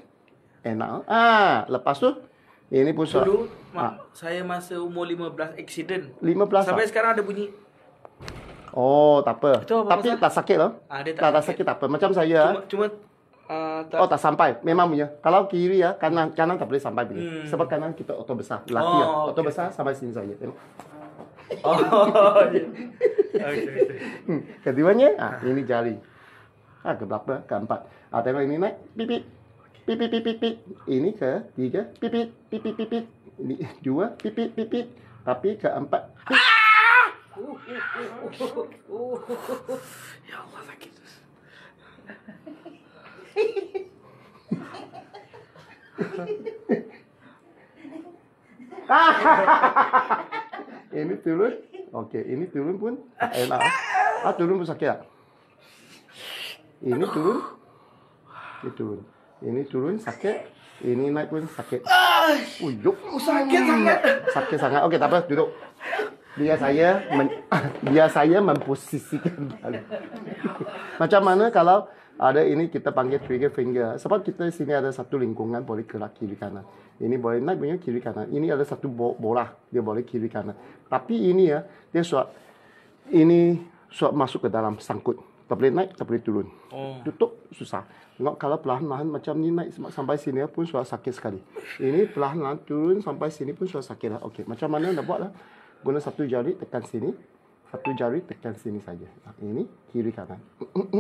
enak ah, ah lepas tu ini pun dulu ha. saya masa umur 15 accident 15 sampai ah? sekarang ada bunyi oh tak apa, itu apa tapi pasal? tak sakit lah ha, tak, tak, sakit. tak sakit tak apa macam saya cuma, Uh, tak oh tak sampai memang punya kalau kiri ya kanan kanan tak boleh sampai bila hmm. sebab kanan kita otot besar laki oh, ya. otot okay. besar sampai sini saja tengok oh okey okey hmm. ini jari ah Ke empat. keempat ah, tengok ini naik pipi, pipi, pipi, pipi, ini ke tiga pipi, pipi, pipi, ini dua pipi, pipi, tapi keempat ah! ya Allah sakit ini turun oke ini turun pun enak ah turun pun sakit ya? Ini turun. Ini turun. Ini turun sakit. Ini naik pun sakit. Uyuk. Sakit sangat. Sakit sangat. Okey, tak apa. Duduk. Biar saya men, biar saya memposisikan balik. Macam mana kalau ada ini kita panggil trigger finger. Sebab kita sini ada satu lingkungan boleh gerak kiri kanan. Ini boleh naik punya kiri kanan. Ini ada satu bola. Dia boleh kiri kanan. Tapi ini ya, dia suap. Ini suap masuk ke dalam sangkut. Tak boleh naik, tak boleh turun. Oh. Tutup, susah. Tengok kalau perlahan-lahan macam ni naik sampai sini lah pun sudah sakit sekali. Ini perlahan-lahan turun sampai sini pun sudah sakit lah. Okey, macam mana nak buat lah. Guna satu jari tekan sini. Satu jari tekan sini saja. Ah, ini kiri kanan.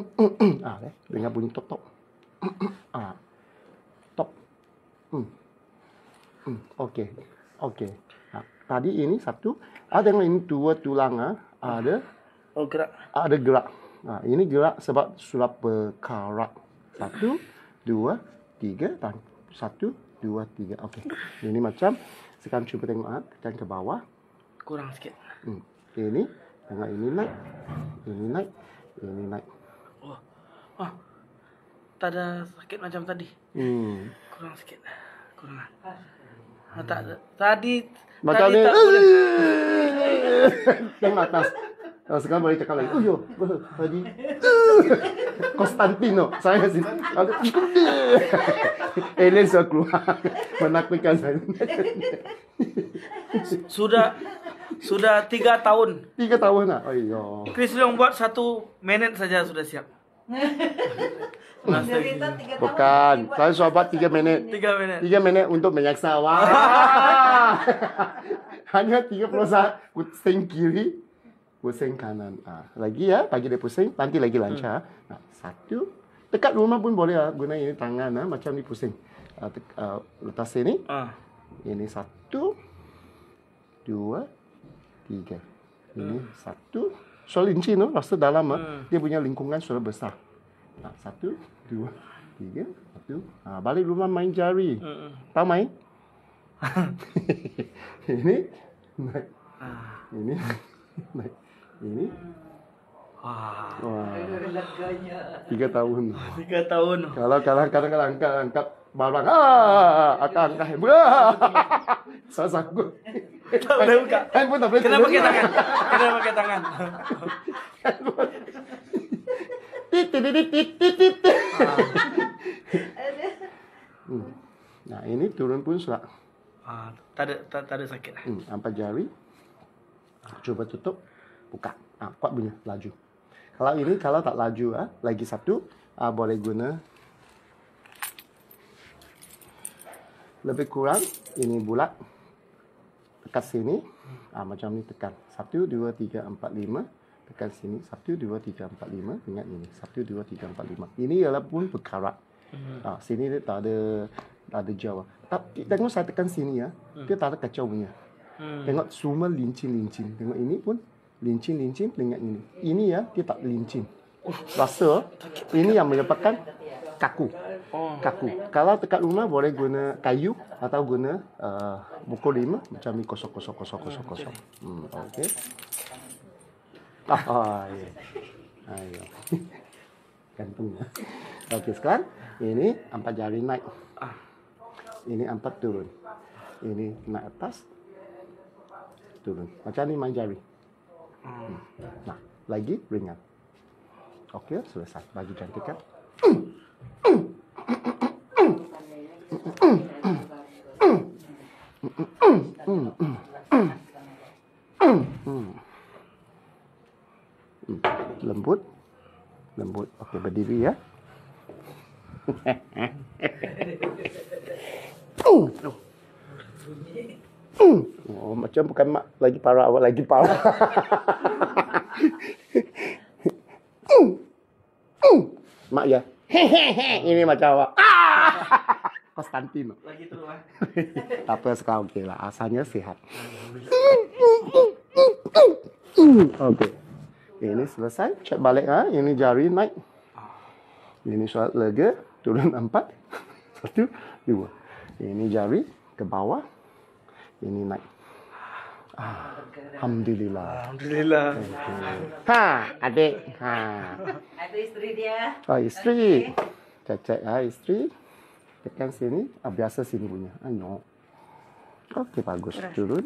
ah, eh. Dengar bunyi top top. ah. Top. Hmm. Hmm. Okey. Okey. Ah. tadi ini satu. Ada ah, yang ini dua tulang ah. Ada. Oh, gerak. Ada gerak. Ha, ini juga sebab surat berkarat. Satu, dua, tiga, dan satu, dua, tiga. Okey. Ini macam. Sekarang cuba tengok ha, dan ke bawah. Kurang sikit. Hmm. Ini. Tengok ini naik. Ini naik. Ini naik. Oh. Oh. Tak ada sakit macam tadi. Hmm. Kurang sikit. Kurang. Oh, tak, tadi. Macam tadi ni. tak boleh. Tengok atas. Kalau oh, sekarang boleh cakap lagi, oh yo, tadi Konstantino, saya sih. Ada alien sudah keluar, menakutkan saya. Sudah sudah tiga tahun. Tiga tahun lah, oh iya. Chris yang buat satu menit saja sudah siap. Bukan, saya sudah buat tiga menit. Tiga menit. Tiga menit untuk menyaksa. Hanya tiga puluh saat kucing kiri, pusing kanan. Ha. Lagi ya, pagi dia pusing, nanti lagi hmm. lancar. Hmm. Ha. Satu, dekat rumah pun boleh ah, guna ini tangan ha. macam ni pusing. Ha. ha. letak sini. Ha. Ini satu, dua, tiga. Ini hmm. satu. So linci tu, rasa dalam ha. Dia punya lingkungan sudah besar. Ha. Satu, dua, tiga, satu. Ha. Balik rumah main jari. Hmm. Tak main? ini, naik. Ini, naik ini Wah, Wah. tiga tahun. Tiga tahun. Kalau kalah kalah, kalah, angkat angkat barang, ah, akan angkat hebat. Ah. Saya sanggup. Tak boleh buka. Hand pun tak boleh. Kena pakai tangan. Kena pakai tangan. Titi titi titi titi. Nah ini turun pun sudah. Ah, tak sakit. empat hmm, jari. Cuba tutup buka. Ah, kuat bunyi laju. Kalau ini kalau tak laju ah, lagi satu ah, boleh guna lebih kurang ini bulat tekan sini ah, macam ni tekan satu dua tiga empat lima tekan sini satu dua tiga empat lima ingat ini satu dua tiga empat lima ini ialah pun berkarat hmm. ah, sini dia tak ada tak ada jawa tapi tengok saya tekan sini ya dia hmm. tak ada kacau punya hmm. tengok semua lincin lincin tengok ini pun lincin lincin peringat ini ini ya dia tak lincin rasa ini yang menyebabkan kaku kaku kalau dekat rumah boleh guna kayu atau guna uh, buku lima macam ini kosong kosong kosong kosong kosong hmm, okay ah, ah ya. ayo gantungnya okay sekarang ini empat jari naik ini empat turun ini naik atas turun macam ini main jari Nah, lagi ringan. Oke, selesai. Bagi gantikan. Lembut. Lembut. Oke, berdiri ya. Oh. Oh, macam bukan mak lagi parah awak lagi parah. mak ya. Hehehe, ini macam awak. Ah! Konstantin. Lagi tu eh? lah. Tapi sekarang okey lah. Asalnya sihat. okey. Ini selesai. Cek balik ah Ini jari naik. Ini surat lega. Turun empat. Satu, dua. Ini jari ke bawah ini naik. Alhamdulillah. Alhamdulillah. Ha, adik. Ha. Ada isteri dia. Oh, isteri. Okay. Cek cek ah ha, isteri. Tekan sini. Ah, biasa sini punya. Ayo. Ah, Okey, bagus. Turun.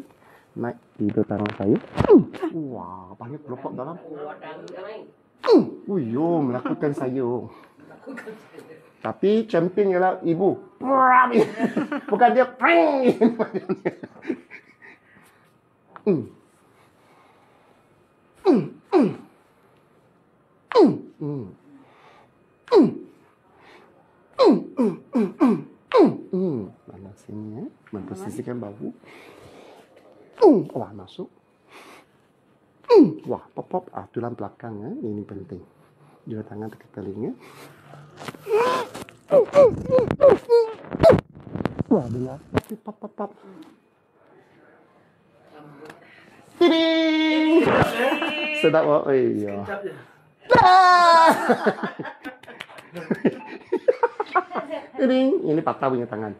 Naik tidur tangan saya. Wah, banyak kelopak dalam. Uyum, oh, hmm. lakukan saya. Lakukan saya. Tapi champion ialah ibu. Bukan dia pring. mm. Mm. Mm. Mm. Mm. Mm. Mm. Mana sini ya? Memposisikan bahu. Wah, masuk. Wah, pop-pop. Ah, tulang belakang ya. Ini penting. Dua tangan dekat telinga. Wah, dengar. Tapi pap pap pap. Tiring. Oh, eh, iya. Tiring. Ini patah punya tangan.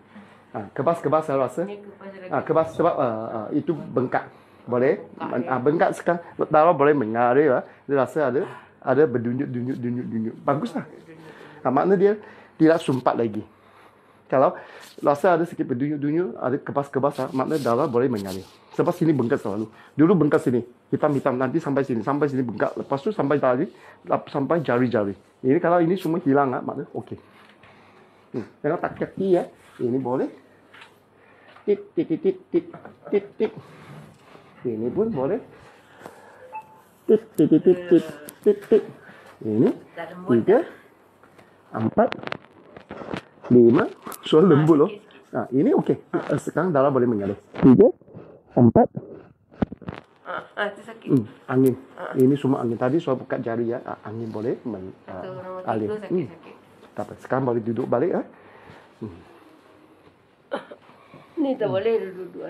Ha, kebas kebas saya rasa. Ha, kebas sebab uh, uh, itu bengkak. Boleh? Bengkak, ha, bengkak sekarang. Kalau boleh mengalir. Dia rasa ada ada berdunjuk-dunjuk-dunjuk-dunjuk. Baguslah. Okay. Ha, makna dia tidak sumpat lagi. Kalau rasa ada sikit berdunyu-dunyu, ada kebas-kebas, ha, makna darah boleh mengalir. Sebab sini bengkak selalu. Dulu bengkak sini, hitam-hitam, nanti sampai sini, sampai sini bengkak. Lepas tu sampai tadi, sampai jari-jari. Ini kalau ini semua hilang, ha, makna okey. Hmm, tengok tak kaki ya. Ini boleh. Tit, tit, tit, tit, tit, tit, Ini pun boleh. Tit, tit, tit, tit, tit, tit. Ini. Tiga empat, lima, suara ah, lembu loh. Nah, ini okey. Ah. Ah, sekarang dalam boleh menyala. Tiga, empat. Ah, Hmm, angin. Ah. Ini semua angin. Tadi suara buka jari ya. Ah, angin boleh mengalir. ah, hmm. sakit. Sekarang boleh duduk balik. Ah. Hmm. Ni tak hmm. boleh duduk-duduk.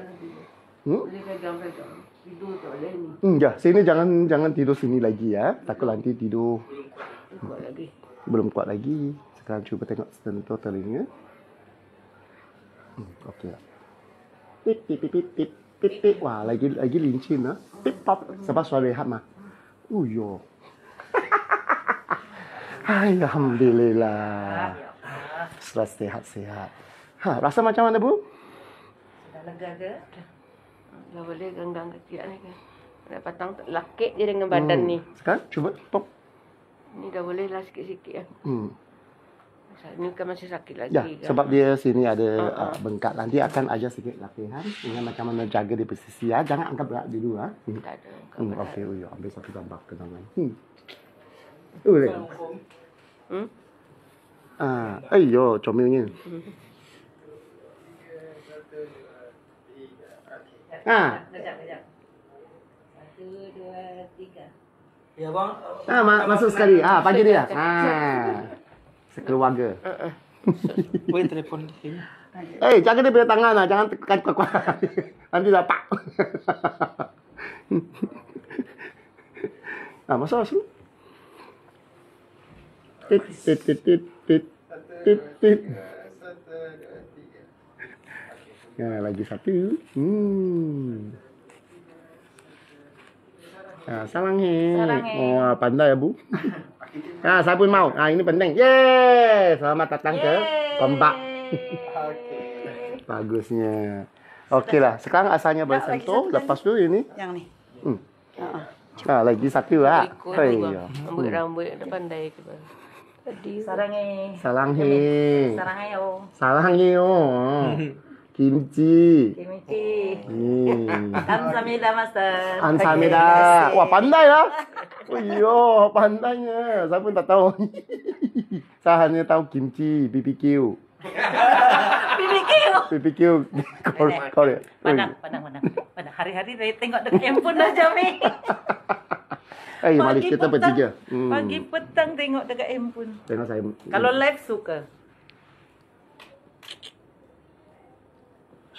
Hmm? Boleh pegang-pegang. Tidur tak boleh Hmm, ya, sini jangan jangan tidur sini lagi ya. Takut nanti tidur. Tidur lagi belum kuat lagi sekarang cuba tengok sentuh telinga ya. hmm, okey lah. pip pip pip pip pip pip wah lagi lagi lincin lah pip pop sebab suara rehat mah uyo Alhamdulillah. Setelah sehat sehat. Ha, rasa macam mana bu? Dah lega ke? Dah boleh genggam kaki ni kan. Dah patang lakit je dengan badan hmm. ni. Sekarang cuba pop. Ni dah boleh lah sikit-sikit ya. Hmm. Ini kan masih sakit lagi. Ya, kan? sebab dia sini ada uh-huh. uh, bengkak. Nanti akan aja sikit latihan. Ingat macam mana jaga di posisi ya. Jangan angkat berat dulu ya. Hmm. Tak ada. Hmm, Okey, okay, oh, ya, ambil satu gambar ke dalam. Hmm. Oh, boleh. Hmm? Ah, ayo, comelnya. Hmm. Ah. Kejap, kejap. Ya bang. Nah, ma ah, masuk sekali. Ah, pagi dia. Ah, sekeluarga. Wih eh, eh. telepon sini. Eh, jangan dia tangan lah, jangan tekan kuat Nanti dapat. ah, masuk masuk. Tit tit tit tit tit tit tit. Ya, lagi satu. Hmm. Nah, ya, salange. Salange. Wah, oh, pandai ya, Bu. Nah, ya, sabun mau. Nah, ini penting. yes selamat datang Yeay. ke kompak, Oke. Bagusnya. Oke lah, sekarang asalnya nah, balik sentuh, lepas dulu ini. Yang nih. Hmm. nah, lagi satu lah. Oh, iya. Rambut-rambut hmm. pandai ke bang. Salange. Salange. Salange yo. Salange yo. Kimchi. Kimchi. Hmm. Ansamida master. Wah pandai lah. Oh iyo, pandainya. Saya pun tak tahu. Saya hanya tahu kimchi, BBQ. BBQ. BBQ. Kau kau ya. Panang panang panang. Hari-hari dari tengok dekat handphone dah jami. Eh, Malaysia kita bertiga. Hmm. Pagi petang tengok dekat handphone. Tengok Kalau live suka.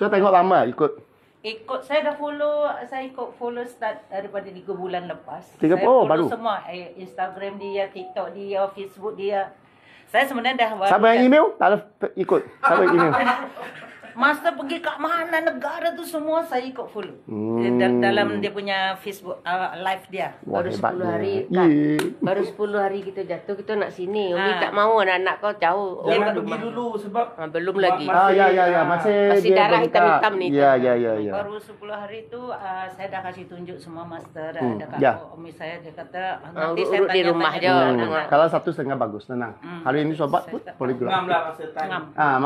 So tengok lama ikut Ikut saya dah follow saya ikut follow start daripada 3 bulan lepas. 3 bulan oh, follow baru. semua eh, Instagram dia, TikTok dia, Facebook dia. Saya sebenarnya dah Sampai email? Tak ada ikut. Sampai email. Master pergi ke mana negara tu semua saya ikut full Hmm. Dalam dia punya Facebook uh, live dia. Wah, baru hebatnya. 10 hari kan. Yeah. Baru 10 hari kita jatuh kita nak sini. Umi ah. tak mau anak-anak kau jauh. Dia Jangan pergi dulu sebab ha, belum lagi. Masih, ah ya ya ya ah. masih, masih darah hitam-hitam ni. Ya ya ya ya. Baru 10 hari tu uh, saya dah kasih tunjuk semua master hmm. dekat yeah. Oh, umi saya dia kata nanti saya tanya di rumah je. Hmm. Kalau satu setengah bagus tenang. Hmm. Hari ini sobat pun boleh gelap. Ah,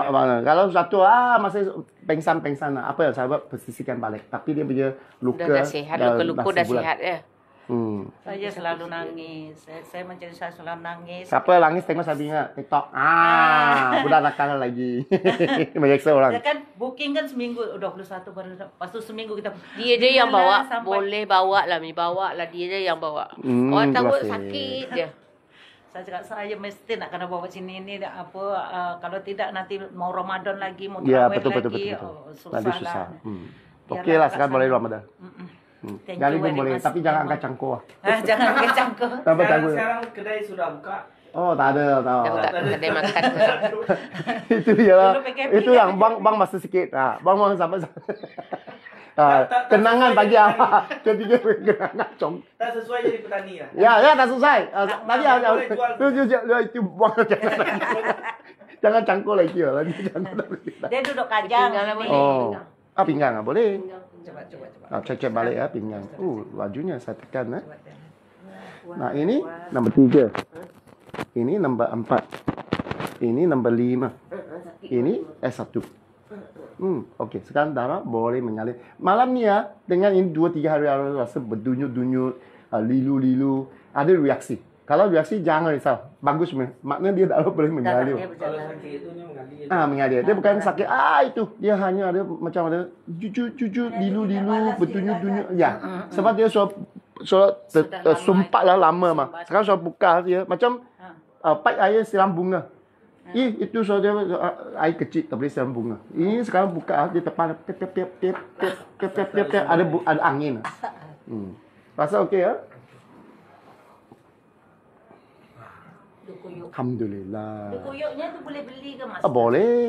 kalau satu ah masih masa pengsan-pengsan lah. Apa yang saya buat, persisikan balik. Tapi dia punya luka. Dah, dah luka-luka dah, sihat ya. Hmm. Saya selalu nangis. Saya, saya menjadi saya selalu nangis. Siapa yang nangis tengok saya ingat TikTok. Ah, sudah ah. nak kalah lagi. Banyak seorang. Dia kan booking kan seminggu 21 baru lepas tu seminggu kita dia dia yang bawa. Sampai... Boleh bawa lah, mi bawa lah dia dia yang bawa. Hmm, Orang takut sakit dia. Saya cakap saya mesti nak kena bawa sini ni apa uh, kalau tidak nanti mau Ramadan lagi mau ya, betul, lagi. Betul, betul, betul. Oh, susah nanti hmm. susah. Lah. Hmm. Okeylah okay sekarang boleh Ramadan. Hmm. Jadi boleh, tapi jangan angkat cangkuh. Eh, ah, jangan angkat cangkuh. sekarang kedai sudah buka. Oh, tak ada. Tak, tak, tak, tak ada makan. itu ialah. Itu yang lah, bang bang masa sikit. Ha, bang bang sampai sampai. Uh, tak, tak, ah, kenangan tak bagi apa? Ketiga kenangan com. Tak sesuai jadi petani lah. Ya, ya, tak sesuai. Ah, tadi uh, nah, tu, tu, tu, tu, itu buang lah, jangan jangan cangkul lagi lah. Lagi cangkul lagi. Dia duduk kajang. Lah, oh, ah pinggang ah boleh. Cepat coba, coba. Ah, balik ya pinggang. Uh, lajunya saya tekan. Eh. Nah ini nombor tiga. Ini nombor empat. Ini nombor lima. Ini S1. Hmm, okey. Sekarang darah boleh menyalin. Malam ni ya, dengan ini dua tiga hari hari rasa berdunyut-dunyut, ah, lilu-lilu. Ada reaksi. Kalau reaksi jangan risau. Bagus meh. Maknanya dia dah boleh mengalir. Ah, mengalir. Dia bukan sakit. Ah, itu. Dia hanya ada macam ada cucu cucu lilu lilu betunya dunia. Ya. Sebab dia so so eh, sumpah lah lama mah. Sekarang so buka dia ya. macam uh, ah, paip air siram bunga. Hmm. Eh, itu so uh, ah, air kecil tak boleh siram bunga. Ini eh, sekarang buka di depan pip pip pip pip pip pip pip, pip, pip ada ada angin. Hmm. Pasal okey ya. Eh? Koyok. Alhamdulillah. Dia koyoknya tu boleh beli ke mas? Ah, boleh.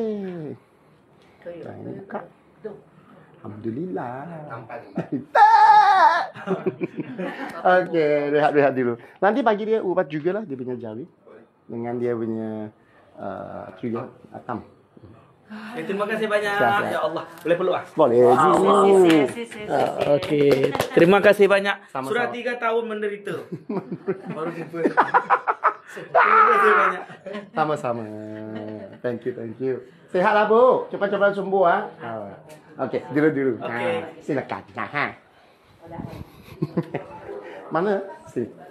Koyok. Alhamdulillah. Tampak. Okey, rehat-rehat dulu. Nanti pagi dia ubat jugalah dia punya jari dengan dia punya uh, tujuh atam. Okay, eh, terima kasih banyak. Sah, sah. Ya Allah, boleh peluk ah? Boleh. Wow. Wow. Uh, Okey. Terima kasih banyak. Sama-sama. Sudah tiga tahun menderita. Baru jumpa. terima kasih banyak. Sama-sama. Thank you, thank you. Sehatlah, Bu. Cepat-cepat sembuh, ah. ah ha. Okey, dulu-dulu. Okay. Ha. Silakan. ha. Mana? Sini.